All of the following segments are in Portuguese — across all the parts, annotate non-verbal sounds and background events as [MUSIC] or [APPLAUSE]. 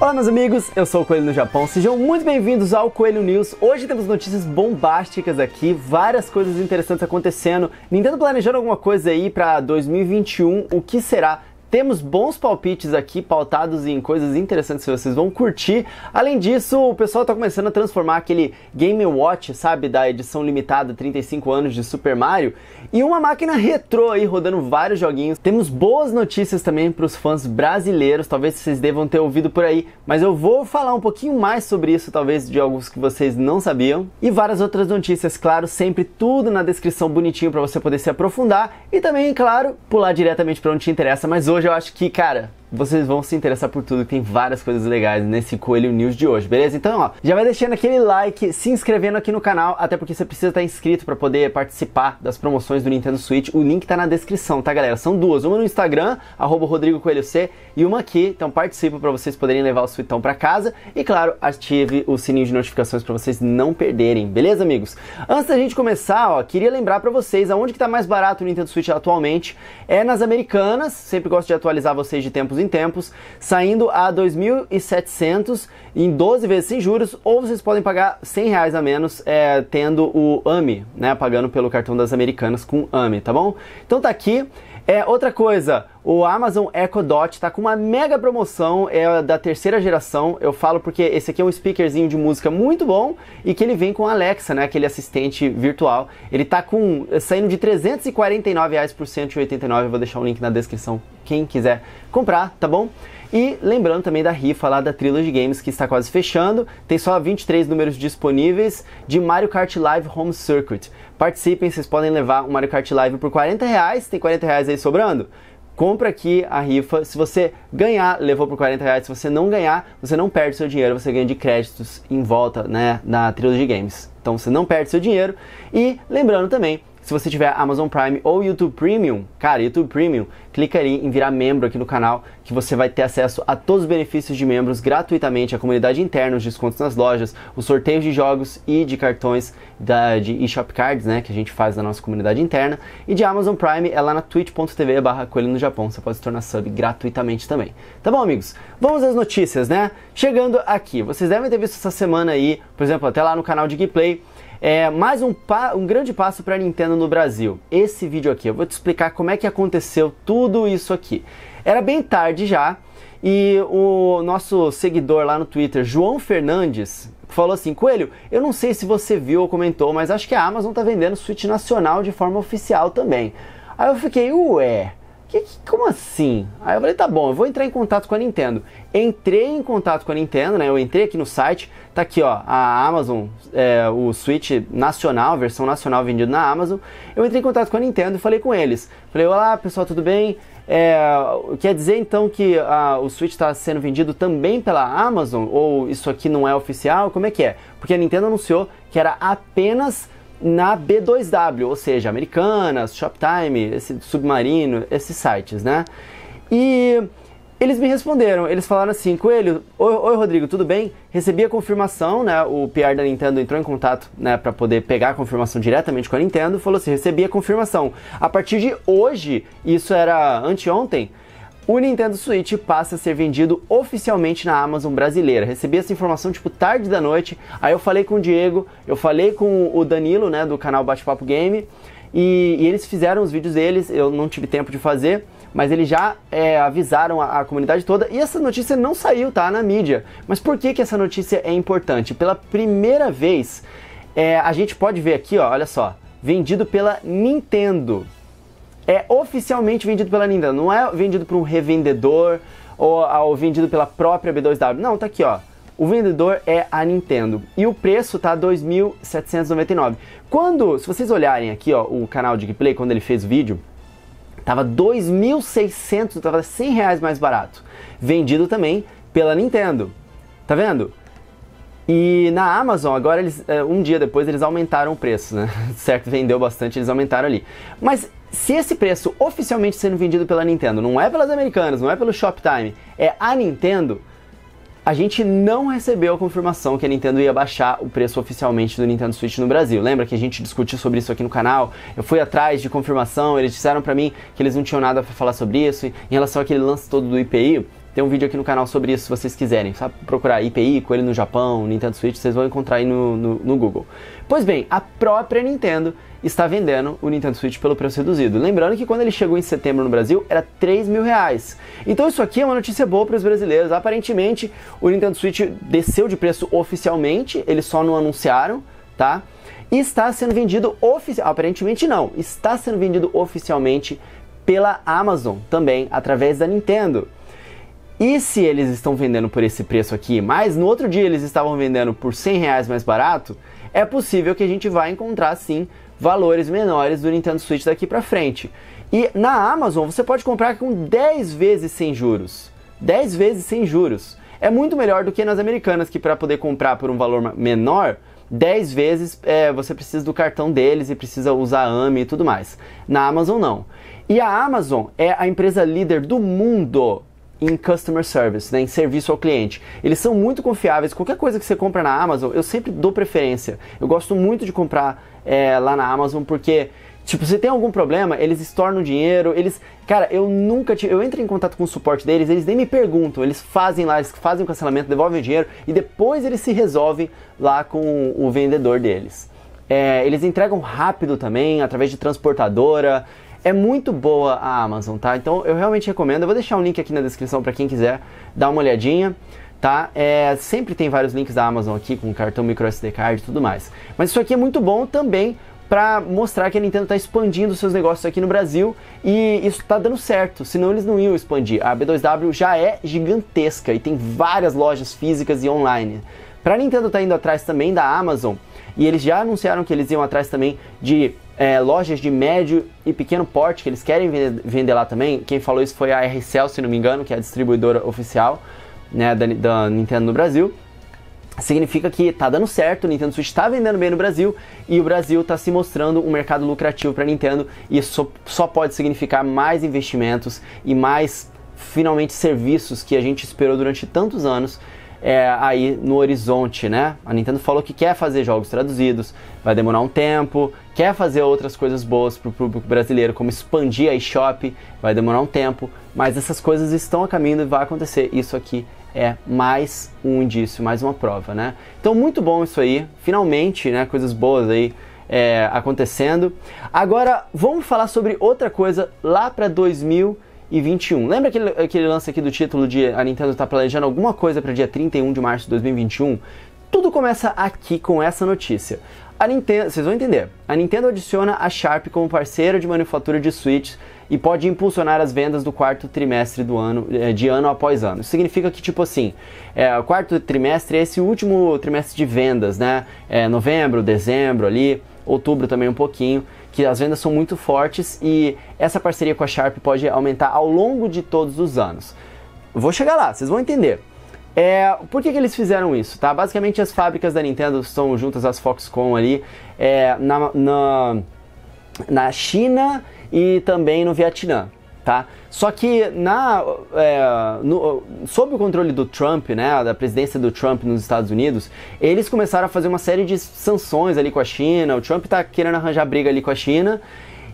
Olá meus amigos, eu sou o Coelho no Japão, sejam muito bem-vindos ao Coelho News. Hoje temos notícias bombásticas aqui, várias coisas interessantes acontecendo. Nintendo planejando alguma coisa aí para 2021, o que será? Temos bons palpites aqui, pautados em coisas interessantes que vocês vão curtir. Além disso, o pessoal está começando a transformar aquele Game Watch, sabe, da edição limitada 35 anos de Super Mario, em uma máquina retrô aí, rodando vários joguinhos. Temos boas notícias também para os fãs brasileiros, talvez vocês devam ter ouvido por aí, mas eu vou falar um pouquinho mais sobre isso, talvez de alguns que vocês não sabiam. E várias outras notícias, claro, sempre tudo na descrição bonitinho para você poder se aprofundar e também, claro, pular diretamente para onde te interessa, mas hoje hoje eu acho que, cara, vocês vão se interessar por tudo, que tem várias coisas legais nesse Coelho News de hoje, beleza? Então, ó, já vai deixando aquele like, se inscrevendo aqui no canal, até porque você precisa estar inscrito para poder participar das promoções do Nintendo Switch. O link tá na descrição, tá, galera? São duas, uma no Instagram, arroba e uma aqui, então participa para vocês poderem levar o Suitão para casa. E claro, ative o sininho de notificações para vocês não perderem, beleza, amigos? Antes da gente começar, ó, queria lembrar para vocês aonde que tá mais barato o Nintendo Switch atualmente. É nas Americanas, sempre gosto de atualizar vocês de tempos em tempos, saindo a 2.700 em 12 vezes sem juros, ou vocês podem pagar 100 reais a menos é, tendo o AMI, né, pagando pelo cartão das Americanas com AMI, tá bom? Então tá aqui. É, outra coisa, o Amazon Echo Dot está com uma mega promoção, é da terceira geração. Eu falo porque esse aqui é um speakerzinho de música muito bom e que ele vem com Alexa, né, aquele assistente virtual. Ele está com saindo de R$ 349 reais por 189, eu vou deixar o link na descrição quem quiser comprar, tá bom? E lembrando também da rifa lá da Trilogy Games que está quase fechando, tem só 23 números disponíveis de Mario Kart Live Home Circuit. Participem, vocês podem levar o Mario Kart Live por 40 reais, tem 40 reais aí sobrando? compra aqui a rifa. Se você ganhar, levou por 40 reais. Se você não ganhar, você não perde seu dinheiro, você ganha de créditos em volta né, na Trilogy Games. Então você não perde seu dinheiro. E lembrando também se você tiver Amazon Prime ou YouTube Premium, cara, YouTube Premium, clica ali em virar membro aqui no canal que você vai ter acesso a todos os benefícios de membros gratuitamente, a comunidade interna, os descontos nas lojas, os sorteios de jogos e de cartões da, de eShop Cards, né, que a gente faz na nossa comunidade interna, e de Amazon Prime é lá na twitch.tv barra Coelho no Japão, você pode se tornar sub gratuitamente também. Tá bom, amigos? Vamos às notícias, né? Chegando aqui, vocês devem ter visto essa semana aí, por exemplo, até lá no canal de Gameplay, é mais um, um grande passo para a Nintendo no Brasil. Esse vídeo aqui, eu vou te explicar como é que aconteceu tudo isso aqui. Era bem tarde já e o nosso seguidor lá no Twitter, João Fernandes, falou assim: Coelho, eu não sei se você viu ou comentou, mas acho que a Amazon está vendendo Switch nacional de forma oficial também. Aí eu fiquei, ué, que, que, como assim? Aí eu falei, tá bom, eu vou entrar em contato com a Nintendo. Entrei em contato com a Nintendo, né? Eu entrei aqui no site, tá aqui ó, a Amazon, é, o Switch nacional, versão nacional vendido na Amazon. Eu entrei em contato com a Nintendo e falei com eles. Falei, olá pessoal, tudo bem? É, quer dizer então que a, o Switch está sendo vendido também pela Amazon? Ou isso aqui não é oficial? Como é que é? Porque a Nintendo anunciou que era apenas na B2W, ou seja, Americanas, Shoptime, esse Submarino, esses sites, né? E eles me responderam, eles falaram assim, Coelho, oi, oi Rodrigo, tudo bem? Recebi a confirmação, né? O PR da Nintendo entrou em contato, né, para poder pegar a confirmação diretamente com a Nintendo, falou assim, recebi a confirmação. A partir de hoje, isso era anteontem, o Nintendo Switch passa a ser vendido oficialmente na Amazon brasileira. Recebi essa informação tipo tarde da noite, aí eu falei com o Diego, eu falei com o Danilo, né, do canal Bate Papo Game, e, e eles fizeram os vídeos deles, eu não tive tempo de fazer, mas eles já é, avisaram a, a, comunidade toda e essa notícia não saiu, tá, na mídia. Mas por que que essa notícia é importante? Pela primeira vez, é, a gente pode ver aqui, ó, olha só, vendido pela Nintendo é oficialmente vendido pela Nintendo, não é vendido por um revendedor ou, ou vendido pela própria B2W. Não, tá aqui, ó. O vendedor é a Nintendo e o preço tá 2.799. Quando, se vocês olharem aqui, ó, o canal de gameplay quando ele fez o vídeo, tava 2.600, tava 100 reais mais barato, vendido também pela Nintendo. Tá vendo? E na Amazon, agora eles, eh, um dia depois, eles aumentaram o preço, né? [LAUGHS] Certo, vendeu bastante, eles aumentaram ali. Mas se esse preço oficialmente sendo vendido pela Nintendo, não é pelas americanas, não é pelo Shoptime, é a Nintendo, a gente não recebeu a confirmação que a Nintendo ia baixar o preço oficialmente do Nintendo Switch no Brasil. Lembra que a gente discutiu sobre isso aqui no canal? Eu fui atrás de confirmação, eles disseram para mim que eles não tinham nada para falar sobre isso em relação àquele lance todo do IPI. Tem um vídeo aqui no canal sobre isso se vocês quiserem. Sabe procurar IPI, Coelho no Japão, Nintendo Switch, vocês vão encontrar aí no, no, no Google. Pois bem, a própria Nintendo está vendendo o Nintendo Switch pelo preço reduzido. Lembrando que quando ele chegou em setembro no Brasil era 3 mil reais. Então isso aqui é uma notícia boa para os brasileiros. Aparentemente o Nintendo Switch desceu de preço oficialmente, eles só não anunciaram, tá? E está sendo vendido oficialmente, aparentemente não, está sendo vendido oficialmente pela Amazon também através da Nintendo. E se eles estão vendendo por esse preço aqui, mas no outro dia eles estavam vendendo por 100 reais mais barato, é possível que a gente vai encontrar sim valores menores do Nintendo Switch daqui para frente. E na Amazon você pode comprar com 10 vezes sem juros. 10 vezes sem juros. É muito melhor do que nas americanas, que para poder comprar por um valor menor, 10 vezes é, você precisa do cartão deles e precisa usar AME e tudo mais. Na Amazon não. E a Amazon é a empresa líder do mundo em customer service, né, em serviço ao cliente. Eles são muito confiáveis. Qualquer coisa que você compra na Amazon, eu sempre dou preferência. Eu gosto muito de comprar é, lá na Amazon porque Tipo, se tem algum problema, eles estornam dinheiro, eles. Cara, eu nunca tive. Eu entro em contato com o suporte deles, eles nem me perguntam, eles fazem lá, eles fazem o cancelamento, devolvem o dinheiro e depois eles se resolvem lá com o vendedor deles. É, eles entregam rápido também, através de transportadora. É muito boa a Amazon, tá? Então eu realmente recomendo. Eu vou deixar um link aqui na descrição para quem quiser dar uma olhadinha, tá? É, sempre tem vários links da Amazon aqui com cartão micro SD card e tudo mais. Mas isso aqui é muito bom também para mostrar que a Nintendo está expandindo seus negócios aqui no Brasil e isso está dando certo, senão eles não iam expandir. A B2W já é gigantesca e tem várias lojas físicas e online. Para a Nintendo tá indo atrás também da Amazon e eles já anunciaram que eles iam atrás também de é, lojas de médio e pequeno porte que eles querem vender, vender lá também. Quem falou isso foi a RCL, se não me engano, que é a distribuidora oficial né, da, da Nintendo no Brasil significa que tá dando certo, o Nintendo Switch está vendendo bem no Brasil e o Brasil está se mostrando um mercado lucrativo para Nintendo e isso só, só pode significar mais investimentos e mais finalmente serviços que a gente esperou durante tantos anos é, aí no horizonte, né? A Nintendo falou que quer fazer jogos traduzidos, vai demorar um tempo, quer fazer outras coisas boas para o público brasileiro, como expandir a eShop, vai demorar um tempo, mas essas coisas estão a caminho e vai acontecer. Isso aqui é mais um indício, mais uma prova, né? Então, muito bom isso aí, finalmente, né? Coisas boas aí é, acontecendo. Agora, vamos falar sobre outra coisa lá para 2021. Lembra aquele, aquele lance aqui do título de a Nintendo está planejando alguma coisa para dia 31 de março de 2021? Tudo começa aqui com essa notícia. A Nintendo, vocês vão entender. A Nintendo adiciona a Sharp como parceiro de manufatura de switches e pode impulsionar as vendas do quarto trimestre do ano, eh, de ano após ano. Isso significa que, tipo assim, é, o quarto trimestre é esse último trimestre de vendas, né? É, novembro, dezembro ali, outubro também um pouquinho, que as vendas são muito fortes e essa parceria com a Sharp pode aumentar ao longo de todos os anos. Vou chegar lá, vocês vão entender. É, por que, que eles fizeram isso? Tá? Basicamente as fábricas da Nintendo estão juntas às Foxconn ali é, na, na, na China e também no Vietnã. Tá? Só que na, é, no, sob o controle do Trump, né, da presidência do Trump nos Estados Unidos, eles começaram a fazer uma série de sanções ali com a China. O Trump está querendo arranjar briga ali com a China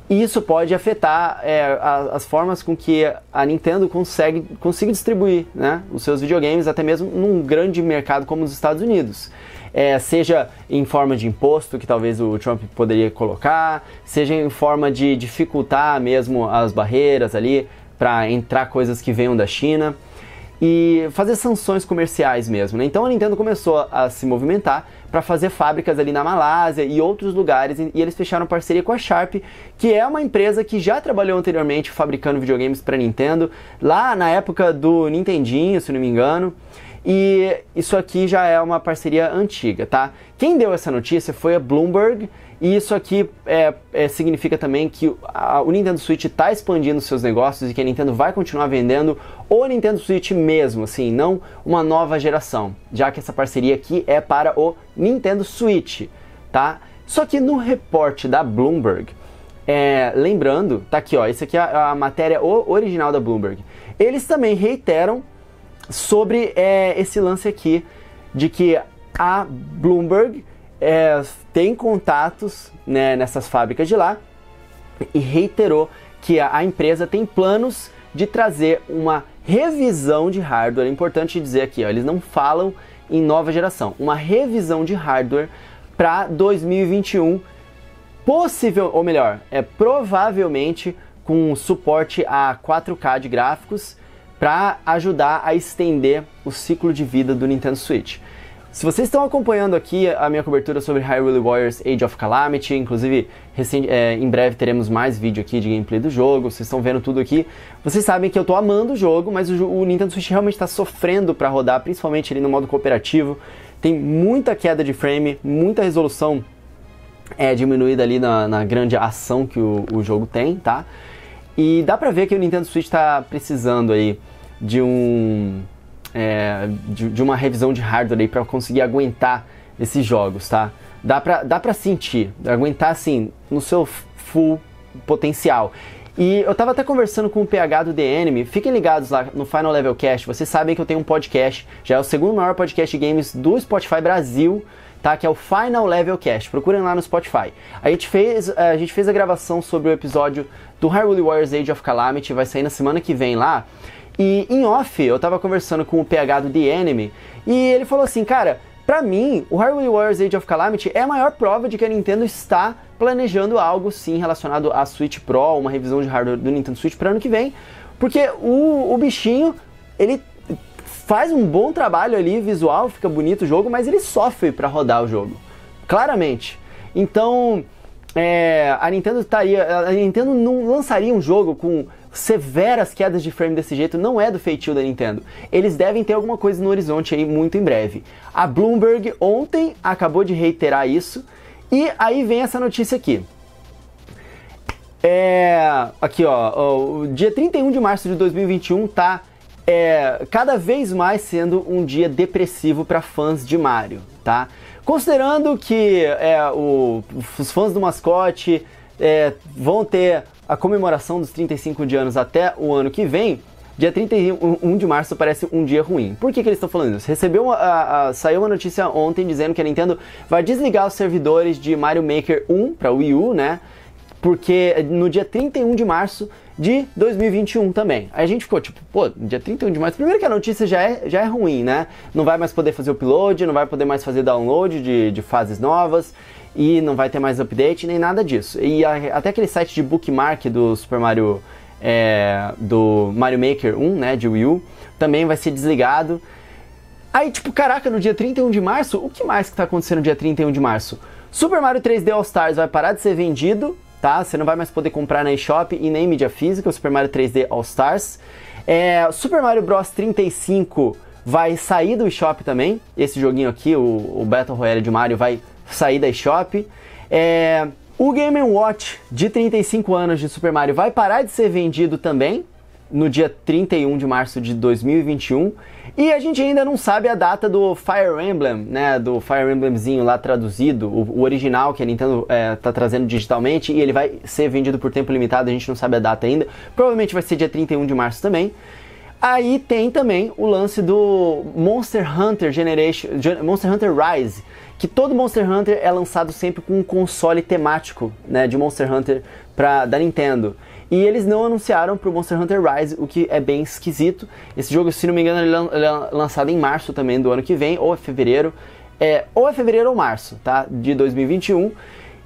e isso pode afetar é, as formas com que a Nintendo consegue, consegue distribuir né, os seus videogames, até mesmo num grande mercado como os Estados Unidos. É, seja em forma de imposto, que talvez o Trump poderia colocar, seja em forma de dificultar mesmo as barreiras ali para entrar coisas que venham da China e fazer sanções comerciais mesmo. Né? Então a Nintendo começou a se movimentar para fazer fábricas ali na Malásia e outros lugares, e eles fecharam parceria com a Sharp, que é uma empresa que já trabalhou anteriormente fabricando videogames para Nintendo, lá na época do Nintendinho, se não me engano e isso aqui já é uma parceria antiga, tá? Quem deu essa notícia foi a Bloomberg e isso aqui é, é, significa também que a, o Nintendo Switch está expandindo seus negócios e que a Nintendo vai continuar vendendo o Nintendo Switch mesmo, assim, não uma nova geração, já que essa parceria aqui é para o Nintendo Switch, tá? Só que no reporte da Bloomberg, é, lembrando, tá aqui ó, isso aqui é a, a matéria original da Bloomberg, eles também reiteram sobre é, esse lance aqui de que a Bloomberg é, tem contatos né, nessas fábricas de lá e reiterou que a, a, empresa tem planos de trazer uma revisão de hardware. É importante dizer aqui, ó, eles não falam em nova geração, uma revisão de hardware para 2021, possível, ou melhor, é provavelmente com suporte a 4K de gráficos para ajudar a estender o ciclo de vida do Nintendo Switch. Se vocês estão acompanhando aqui a minha cobertura sobre Hyrule Warriors Age of Calamity, inclusive recente, é, em breve teremos mais vídeo aqui de gameplay do jogo, vocês estão vendo tudo aqui, vocês sabem que eu estou amando o jogo, mas o, o Nintendo Switch realmente está sofrendo para rodar, principalmente ali no modo cooperativo, tem muita queda de frame, muita resolução é diminuída ali na, na grande ação que o, o jogo tem, tá? E dá pra ver que o Nintendo Switch tá precisando aí de um. É, de, de, uma revisão de hardware aí pra conseguir aguentar esses jogos, tá? Dá pra, dá pra sentir, aguentar assim, no seu full potencial. E eu tava até conversando com o PH do The Enemy. Fiquem ligados lá no Final Level Cast. Vocês sabem que eu tenho um podcast, já é o segundo maior podcast de games do Spotify Brasil, tá? Que é o Final Level Cast. Procurem lá no Spotify. A gente fez a, gente fez a gravação sobre o episódio do Hyrule Warriors Age of Calamity, vai sair na semana que vem lá. E em off, eu tava conversando com o PH do The Enemy, e ele falou assim, cara, para mim, o Hyrule Warriors Age of Calamity é a maior prova de que a Nintendo está planejando algo sim relacionado à Switch Pro, uma revisão de hardware do Nintendo Switch para ano que vem, porque o, o bichinho, ele faz um bom trabalho ali visual, fica bonito o jogo, mas ele sofre para rodar o jogo, claramente. Então, é, a Nintendo estaria. A Nintendo não lançaria um jogo com severas quedas de frame desse jeito, não é do feitio da Nintendo. Eles devem ter alguma coisa no horizonte aí muito em breve. A Bloomberg ontem acabou de reiterar isso. E aí vem essa notícia aqui. É, aqui ó, ó, dia 31 de março de 2021 tá é, cada vez mais sendo um dia depressivo para fãs de Mario, tá? Considerando que é, o, os fãs do mascote é, vão ter a comemoração dos 35 de anos até o ano que vem, dia 31 de março parece um dia ruim. Por que, que eles estão falando isso? Recebeu uma, a, a, saiu uma notícia ontem dizendo que a Nintendo vai desligar os servidores de Mario Maker 1 para Wii U, né? porque no dia 31 de março de 2021 também. Aí a gente ficou tipo, pô, dia 31 de março. Primeiro que a notícia já é, já é ruim, né? Não vai mais poder fazer upload, não vai poder mais fazer download de, de fases novas e não vai ter mais update nem nada disso. E a, até aquele site de bookmark do Super Mario é, do Mario Maker 1, né, de Wii U, também vai ser desligado. Aí, tipo, caraca, no dia 31 de março, o que mais que tá acontecendo no dia 31 de março? Super Mario 3D All Stars vai parar de ser vendido tá? Você não vai mais poder comprar na eShop e nem mídia física, o Super Mario 3D All Stars. É, Super Mario Bros 35 vai sair do eShop também. Esse joguinho aqui, o, o Battle Royale de Mario, vai sair da eShop. É, o Game Watch de 35 anos de Super Mario vai parar de ser vendido também no dia 31 de março de 2021. E a gente ainda não sabe a data do Fire Emblem, né? Do Fire Emblemzinho lá traduzido, o, o original que a Nintendo é, tá trazendo digitalmente e ele vai ser vendido por tempo limitado, a gente não sabe a data ainda. Provavelmente vai ser dia 31 de março também. Aí tem também o lance do Monster Hunter Generation, Monster Hunter Rise, que todo Monster Hunter é lançado sempre com um console temático, né, de Monster Hunter pra, da Nintendo. E eles não anunciaram para o Monster Hunter Rise, o que é bem esquisito. Esse jogo, se não me engano, ele é lançado em março também do ano que vem, ou é fevereiro. É, ou é fevereiro ou março, tá? De 2021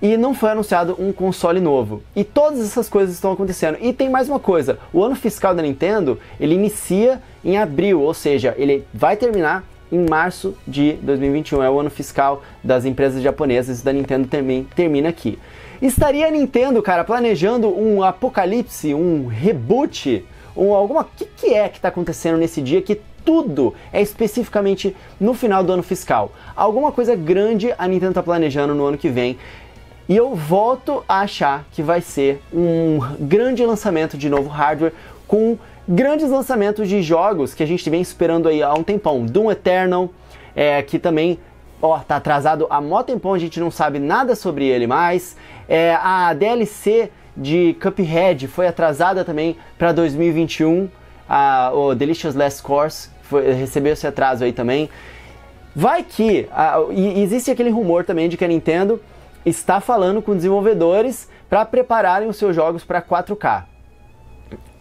e não foi anunciado um console novo. E todas essas coisas estão acontecendo. E tem mais uma coisa, o ano fiscal da Nintendo, ele inicia em abril, ou seja, ele vai terminar em março de 2021, é o ano fiscal das empresas japonesas e da Nintendo também termina aqui. Estaria a Nintendo, cara, planejando um apocalipse, um reboot, um alguma. O que, que é que está acontecendo nesse dia que tudo é especificamente no final do ano fiscal? Alguma coisa grande a Nintendo está planejando no ano que vem. E eu volto a achar que vai ser um grande lançamento de novo hardware com grandes lançamentos de jogos que a gente vem esperando aí há um tempão. Doom Eternal, é, que também ó, tá atrasado há mó tempão, a gente não sabe nada sobre ele mais. É, a DLC de Cuphead foi atrasada também para 2021. A, o Delicious Last Course foi, recebeu esse atraso aí também. Vai que. A, e existe aquele rumor também de que a Nintendo está falando com desenvolvedores para prepararem os seus jogos para 4K.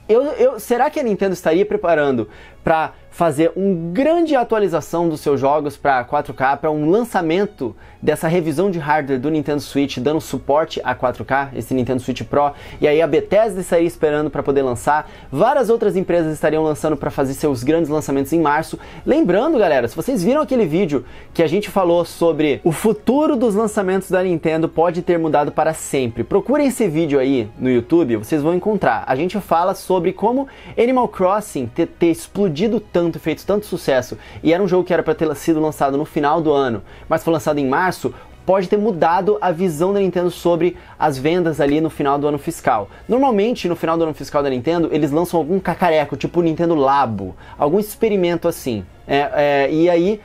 Eu, eu, será que a Nintendo estaria preparando para fazer uma grande atualização dos seus jogos para 4K, para um lançamento dessa revisão de hardware do Nintendo Switch, dando suporte a 4K, esse Nintendo Switch Pro, e aí a Bethesda estaria esperando para poder lançar, várias outras empresas estariam lançando para fazer seus grandes lançamentos em março. Lembrando, galera, se vocês viram aquele vídeo que a gente falou sobre o futuro dos lançamentos da Nintendo pode ter mudado para sempre. Procurem esse vídeo aí no YouTube, vocês vão encontrar. A gente fala sobre como Animal Crossing ter, ter explodido tanto tanto, feito tanto sucesso, e era um jogo que era para ter sido lançado no final do ano, mas foi lançado em março, pode ter mudado a visão da Nintendo sobre as vendas ali no final do ano fiscal. Normalmente, no final do ano fiscal da Nintendo, eles lançam algum cacareco, tipo o Nintendo Labo, algum experimento assim. É, é, e aí,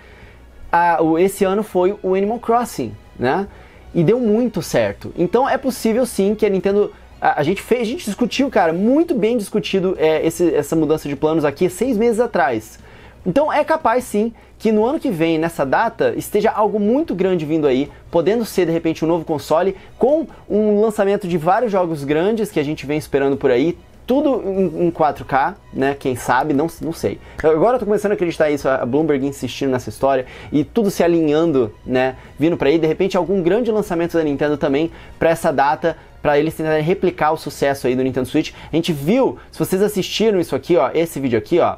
a, esse ano foi o Animal Crossing, né? E deu muito certo. Então é possível sim que a Nintendo a, a, gente fez, a gente discutiu, cara, muito bem discutido é, esse, essa mudança de planos aqui seis meses atrás. Então é capaz sim que no ano que vem, nessa data, esteja algo muito grande vindo aí, podendo ser de repente um novo console com um lançamento de vários jogos grandes que a gente vem esperando por aí, tudo em, 4K, né? Quem sabe, não, não sei. Agora eu tô começando a acreditar isso, a Bloomberg insistindo nessa história e tudo se alinhando, né? Vindo para aí, de repente algum grande lançamento da Nintendo também para essa data, para eles tentarem replicar o sucesso aí do Nintendo Switch. A gente viu, se vocês assistiram isso aqui, ó, esse vídeo aqui, ó,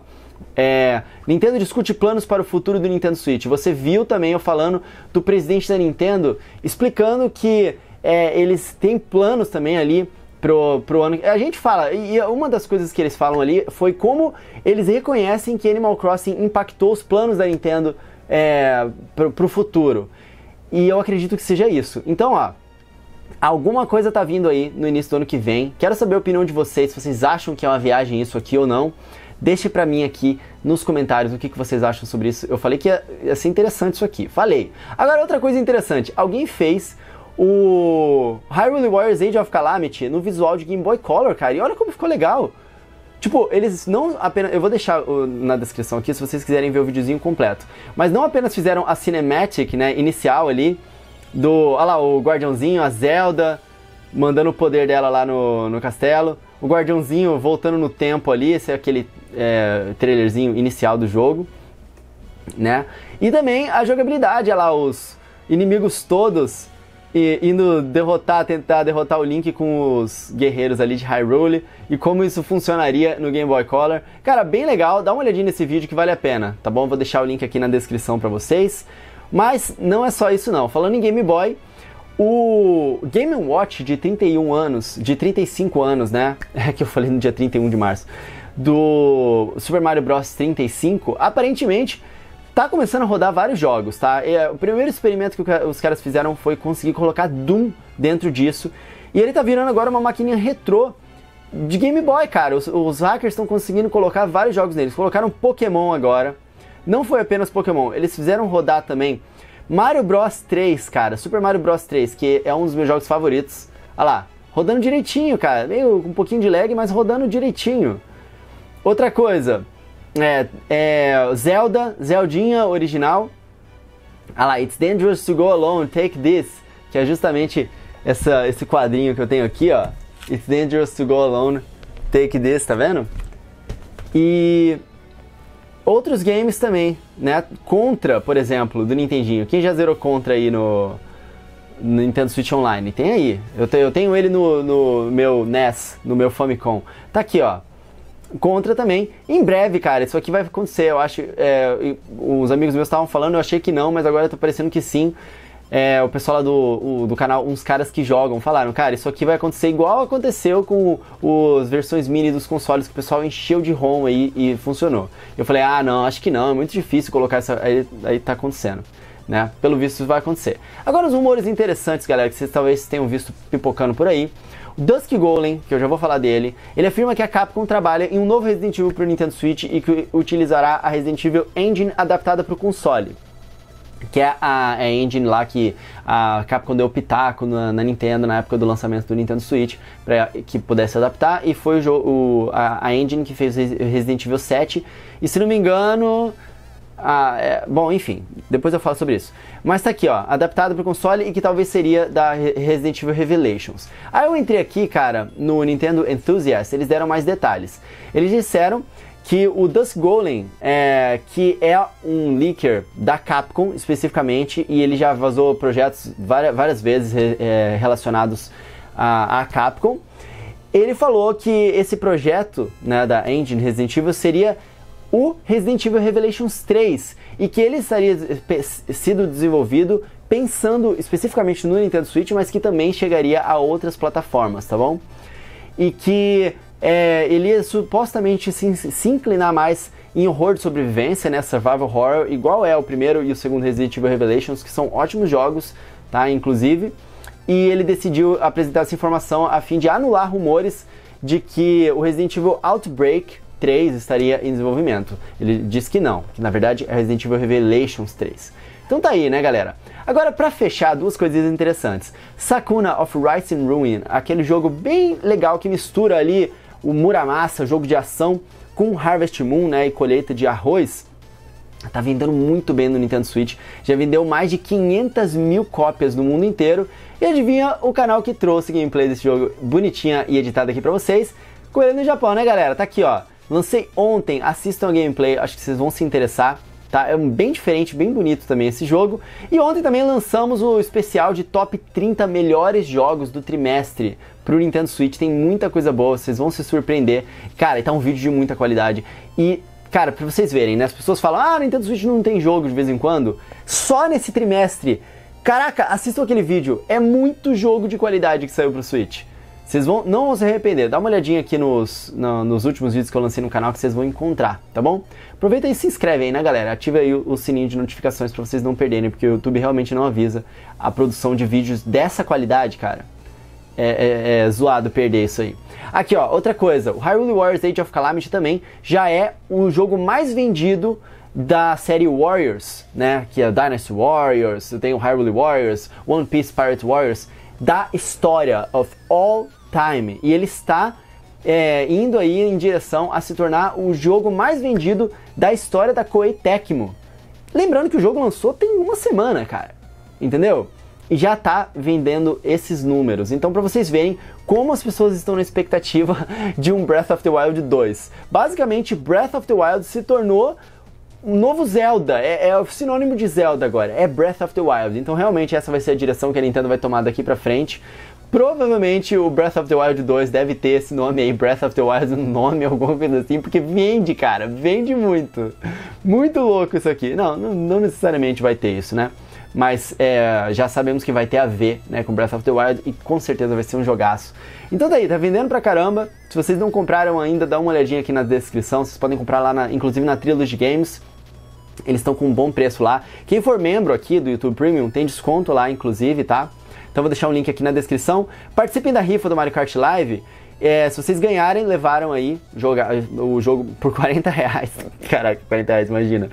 é, Nintendo discute planos para o futuro do Nintendo Switch. Você viu também eu falando do presidente da Nintendo explicando que é, eles têm planos também ali pro, pro ano. A gente fala, e uma das coisas que eles falam ali foi como eles reconhecem que Animal Crossing impactou os planos da Nintendo é, pro, pro futuro. E eu acredito que seja isso. Então, ó, Alguma coisa tá vindo aí no início do ano que vem. Quero saber a opinião de vocês, se vocês acham que é uma viagem isso aqui ou não. Deixe para mim aqui nos comentários o que, que vocês acham sobre isso. Eu falei que ia, ia ser interessante isso aqui. Falei. Agora, outra coisa interessante. Alguém fez o Hyrule Warriors Age of Calamity no visual de Game Boy Color, cara. E olha como ficou legal. Tipo, eles não apenas. Eu vou deixar na descrição aqui se vocês quiserem ver o videozinho completo. Mas não apenas fizeram a cinematic, né, inicial ali do. Olha lá, o Guardiãozinho, a Zelda, mandando o poder dela lá no, no castelo. O Guardiãozinho voltando no tempo ali, esse é aquele é, trailerzinho inicial do jogo, né? E também a jogabilidade, olha lá, os inimigos todos e, indo derrotar, tentar derrotar o Link com os guerreiros ali de Hyrule e como isso funcionaria no Game Boy Color. Cara, bem legal, dá uma olhadinha nesse vídeo que vale a pena, tá bom? Vou deixar o link aqui na descrição para vocês. Mas não é só isso não. Falando em Game Boy, o Game Watch de 31 anos, de 35 anos, né? [LAUGHS] É que eu falei no dia 31 de março, do Super Mario Bros 35, aparentemente tá começando a rodar vários jogos, tá? Eh, o primeiro experimento que os caras fizeram foi conseguir colocar Doom dentro disso. E ele tá virando agora uma maquininha retrô de Game Boy, cara. Os, os hackers estão conseguindo colocar vários jogos neles. Colocaram Pokémon agora não foi apenas Pokémon, eles fizeram rodar também Mario Bros 3, cara, Super Mario Bros 3, que é um dos meus jogos favoritos. Olha lá, rodando direitinho, cara, meio um pouquinho de lag, mas rodando direitinho. Outra coisa, é, é Zelda, Zeldinha original. Olha lá, It's Dangerous to Go Alone, Take This, que é justamente essa, esse quadrinho que eu tenho aqui, ó. It's Dangerous to Go Alone, Take This, tá vendo? E Outros games também, né? Contra, por exemplo, do Nintendinho. Quem já zerou Contra aí no, no Nintendo Switch Online? Tem aí. Eu, te, eu tenho ele no, no meu NES, no meu Famicom. Tá aqui, ó. Contra também. Em breve, cara, isso aqui vai acontecer. Eu acho. É, os amigos meus estavam falando, eu achei que não, mas agora tá parecendo que sim é, o pessoal lá do, o, do canal, uns caras que jogam, falaram, cara, isso aqui vai acontecer igual aconteceu com as versões mini dos consoles que o pessoal encheu de ROM aí e funcionou. Eu falei, ah, não, acho que não, é muito difícil colocar isso Aí, aí tá acontecendo. Né? Pelo visto, isso vai acontecer. Agora, os rumores interessantes, galera, que vocês talvez tenham visto pipocando por aí. Dusk Golem, que eu já vou falar dele, ele afirma que a Capcom trabalha em um novo Resident Evil para o Nintendo Switch e que utilizará a Resident Evil Engine adaptada para o console que é a, é a, engine lá que a Capcom deu pitaco na, na, Nintendo, na época do lançamento do Nintendo Switch, para que pudesse adaptar, e foi o, o a, a, engine que fez Resident Evil 7, e se não me engano... A, é, bom, enfim, depois eu falo sobre isso. Mas tá aqui, ó, adaptado para console e que talvez seria da Resident Evil Revelations. Aí eu entrei aqui, cara, no Nintendo Enthusiast, eles deram mais detalhes. Eles disseram que o Dusk Golem, é, que é um leaker da Capcom especificamente, e ele já vazou projetos várias, várias vezes é, relacionados à, à Capcom, ele falou que esse projeto né, da Engine Resident Evil seria o Resident Evil Revelations 3 e que ele estaria sido desenvolvido pensando especificamente no Nintendo Switch, mas que também chegaria a outras plataformas, tá bom? E que é, ele ia supostamente se, se inclinar mais em horror de sobrevivência, né, survival horror, igual é o primeiro e o segundo Resident Evil Revelations, que são ótimos jogos, tá, inclusive. E ele decidiu apresentar essa informação a fim de anular rumores de que o Resident Evil Outbreak 3 estaria em desenvolvimento. Ele diz que não, que na verdade é Resident Evil Revelations 3. Então tá aí, né, galera? Agora, para fechar, duas coisinhas interessantes. Sakuna of Rise and Ruin, aquele jogo bem legal que mistura ali o Muramasa, jogo de ação com Harvest Moon né, e colheita de arroz, Tá vendendo muito bem no Nintendo Switch, já vendeu mais de 500 mil cópias no mundo inteiro. E adivinha o canal que trouxe gameplay desse jogo bonitinha e editada aqui pra vocês? Coelho no Japão, né galera? Tá aqui ó, lancei ontem, assistam a gameplay, acho que vocês vão se interessar tá? É bem diferente, bem bonito também esse jogo. E ontem também lançamos o especial de top 30 melhores jogos do trimestre pro Nintendo Switch. Tem muita coisa boa, vocês vão se surpreender. Cara, tá um vídeo de muita qualidade e Cara, pra vocês verem, né? As pessoas falam, ah, Nintendo Switch não tem jogo de vez em quando. Só nesse trimestre Caraca, assistam aquele vídeo. É muito jogo de qualidade que saiu pro Switch. Vocês vão não vão se arrepender. Dá uma olhadinha aqui nos, no, nos últimos vídeos que eu lancei no canal que vocês vão encontrar, tá bom? Aproveita e se inscreve aí, né, galera? Ativa aí o, o sininho de notificações para vocês não perderem, porque o YouTube realmente não avisa a produção de vídeos dessa qualidade, cara. É, é, é zoado perder isso aí. Aqui, ó, outra coisa. O Hyrule Warriors Age of Calamity também já é o jogo mais vendido da série Warriors, né? Que é Dynasty Warriors, tem o Hyrule Warriors, One Piece Pirate Warriors da história of all Time. E ele está é, indo aí em direção a se tornar o jogo mais vendido da história da Koei Tecmo. Lembrando que o jogo lançou tem uma semana, cara. Entendeu? E já está vendendo esses números. Então, para vocês verem como as pessoas estão na expectativa [LAUGHS] de um Breath of the Wild 2. Basicamente, Breath of the Wild se tornou um novo Zelda, é, é, o sinônimo de Zelda agora, é Breath of the Wild. Então realmente essa vai ser a direção que a Nintendo vai tomar daqui pra frente, Provavelmente o Breath of the Wild 2 deve ter esse nome aí, Breath of the Wild, um nome, [LAUGHS] alguma coisa assim, porque vende, cara, vende muito. Muito louco isso aqui. Não, não necessariamente vai ter isso, né? mas é, já sabemos que vai ter a ver né, com Breath of the Wild e com certeza vai ser um jogaço. Então daí, tá, tá vendendo pra caramba. Se vocês não compraram ainda, dá uma olhadinha aqui na descrição. Vocês podem comprar lá, na, inclusive na Trilogy Games. Eles estão com um bom preço lá. Quem for membro aqui do YouTube Premium tem desconto lá, inclusive, tá? Então vou deixar um link aqui na descrição. Participem da rifa do Mario Kart Live. É, se vocês ganharem, levaram aí o jogo por 40 [LAUGHS] reais. Caraca, 40 reais, imagina.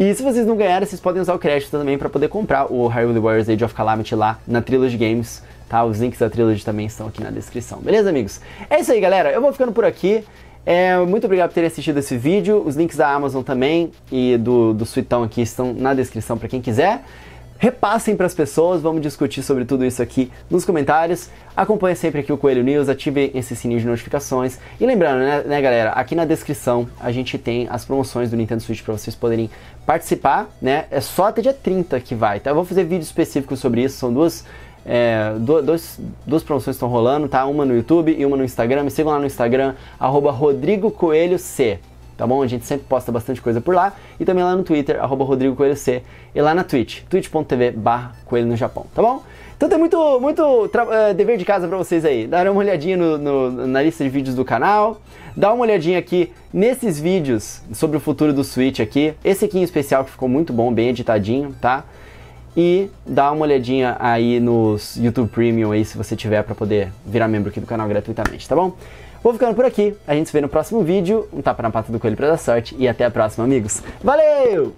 E se vocês não ganharem, vocês podem usar o crédito também para poder comprar o Hyrule Warriors Age of Calamity lá na Trilogy Games, tá? Os links da Trilogy também estão aqui na descrição. Beleza, amigos? É isso aí, galera. Eu vou ficando por aqui. É, muito obrigado por terem assistido esse vídeo. Os links da Amazon também e do, do Suitão aqui estão na descrição para quem quiser repassem para as pessoas, vamos discutir sobre tudo isso aqui nos comentários. Acompanhe sempre aqui o Coelho News, ative esse sininho de notificações. E lembrando, né, né galera, aqui na descrição a gente tem as promoções do Nintendo Switch para vocês poderem participar, né? É só até dia 30 que vai, tá? Eu vou fazer vídeo específico sobre isso, são duas é, dois, duas promoções estão rolando, tá? Uma no YouTube e uma no Instagram. Me sigam lá no Instagram, arroba Rodrigo Coelho C tá bom? A gente sempre posta bastante coisa por lá e também lá no Twitter, arroba Rodrigo Coelho C, e lá na Twitch, twitch.tv barra Coelho no Japão, tá bom? Então tem muito, muito uh, dever de casa para vocês aí. Dá uma olhadinha no, no, na lista de vídeos do canal, dá uma olhadinha aqui nesses vídeos sobre o futuro do Switch aqui. Esse aqui em especial que ficou muito bom, bem editadinho, tá? E dá uma olhadinha aí nos YouTube Premium aí se você tiver para poder virar membro aqui do canal gratuitamente, tá bom? Vou ficando por aqui. A gente se vê no próximo vídeo. Um tapa na pata do coelho pra dar sorte. E até a próxima, amigos. Valeu!